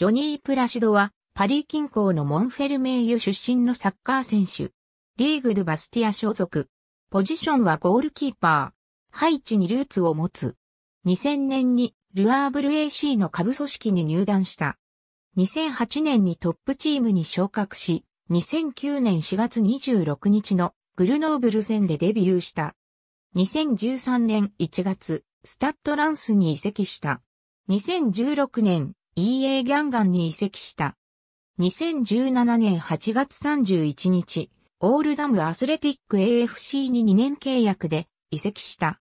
ジョニー・プラシドは、パリ近郊のモンフェルメイユ出身のサッカー選手。リーグ・ドゥ・バスティア所属。ポジションはゴールキーパー。ハイチにルーツを持つ。2000年にルアーブル AC の下部組織に入団した。2008年にトップチームに昇格し、2009年4月26日のグルノーブル戦でデビューした。2013年1月、スタッドランスに移籍した。2016年 EA ギャンガンに移籍した。2017年8月31日、オールダムアスレティック AFC に2年契約で移籍した。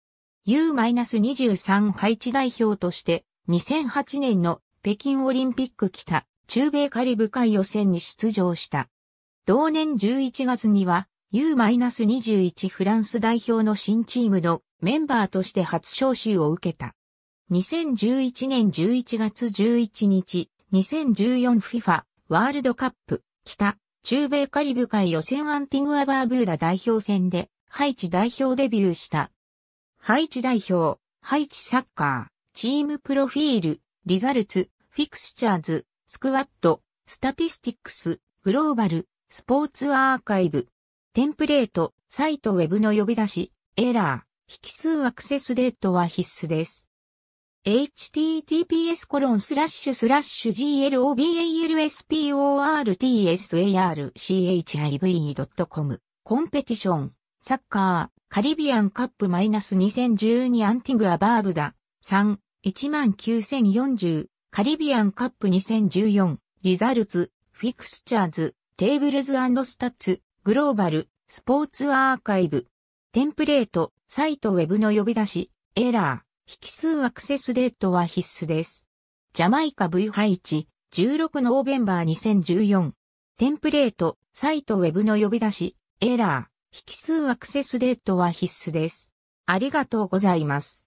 U-23 配置代表として、2008年の北京オリンピック北中米カリブ海予選に出場した。同年11月には U-21 フランス代表の新チームのメンバーとして初招集を受けた。2011年11月11日、2014FIFA ワールドカップ、北、中米カリブ海予選アンティグアバーブーダ代表戦で、ハイチ代表デビューした。ハイチ代表、ハイチサッカー、チームプロフィール、リザルツ、フィクスチャーズ、スクワット、スタティスティックス、グローバル、スポーツアーカイブ、テンプレート、サイトウェブの呼び出し、エラー、引数アクセスデートは必須です。https コロンスラッシュスラッシュ g l o b a l s p o r t s a r c h i v c o m コンペティションサッカーカリビアンカップマイナス2012アンティグアバーブダ3 19040カリビアンカップ2014リザルツフィクスチャーズテーブルズスタッツグローバルスポーツアーカイブテンプレートサイトウェブの呼び出しエラー引数アクセスデートは必須です。ジャマイカ V 配置、16ノーベンバー2014。テンプレート、サイトウェブの呼び出し、エラー、引数アクセスデートは必須です。ありがとうございます。